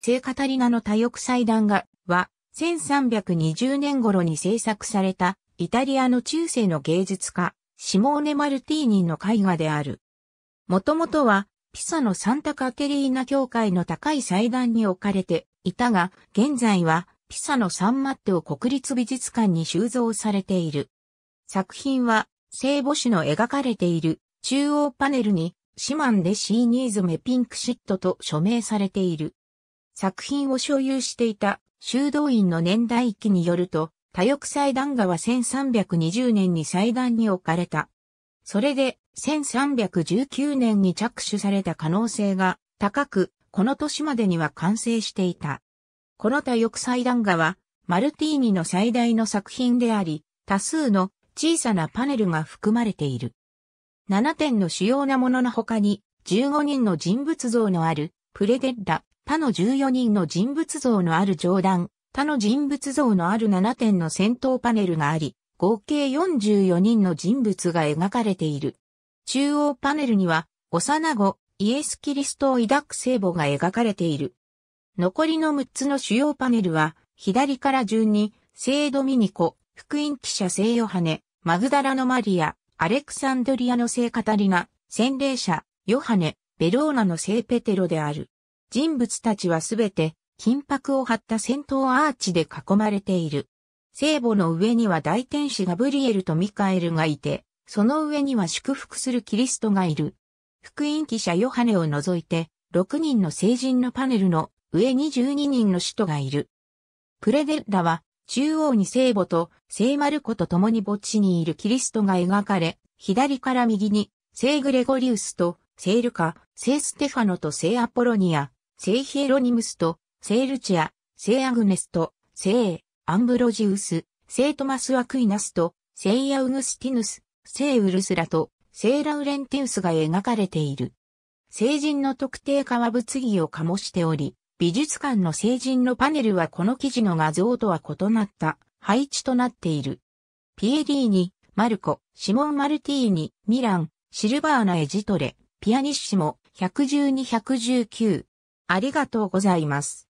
聖カタリナの多翼祭壇画は、1320年頃に制作された、イタリアの中世の芸術家、シモーネ・マルティーニの絵画である。もともとは、ピサのサンタカテリーナ教会の高い祭壇に置かれていたが、現在は、ピサのサンマッテを国立美術館に収蔵されている。作品は、聖母子の描かれている中央パネルに、シマンデ・シーニーズメピンクシットと署名されている。作品を所有していた修道院の年代記によると、多翼祭壇画は1320年に祭壇に置かれた。それで1319年に着手された可能性が高く、この年までには完成していた。この多翼祭壇画は、マルティーニの最大の作品であり、多数の小さなパネルが含まれている。7点の主要なものの他に、15人の人物像のある、プレデッラ、他の14人の人物像のある上段、他の人物像のある7点の戦闘パネルがあり、合計44人の人物が描かれている。中央パネルには、幼子、イエス・キリストを抱く聖母が描かれている。残りの6つの主要パネルは、左から順に、聖ドミニコ、福音記者聖ヨハネ、マグダラのマリア、アレクサンドリアの聖カタリナ、洗礼者、ヨハネ、ベローナの聖ペテロである。人物たちはすべて金箔を張った戦闘アーチで囲まれている。聖母の上には大天使ガブリエルとミカエルがいて、その上には祝福するキリストがいる。福音記者ヨハネを除いて、6人の聖人のパネルの上に1 2人の使徒がいる。プレデッラは、中央に聖母と聖マルコと共に墓地にいるキリストが描かれ、左から右に、聖グレゴリウスと聖ルカ、聖ステファノと聖アポロニア、聖ヒエロニムスと、聖ルチア、聖アグネスと、聖アンブロジウス、聖トマス・アクイナスと、聖アウグスティヌス、聖ウルスラと、聖ラウレンテウスが描かれている。聖人の特定化は物議を醸しており、美術館の聖人のパネルはこの記事の画像とは異なった配置となっている。ピエリーニ、マルコ、シモン・マルティーニ、ミラン、シルバーナ・エジトレ、ピアニッシモ、112-119、ありがとうございます。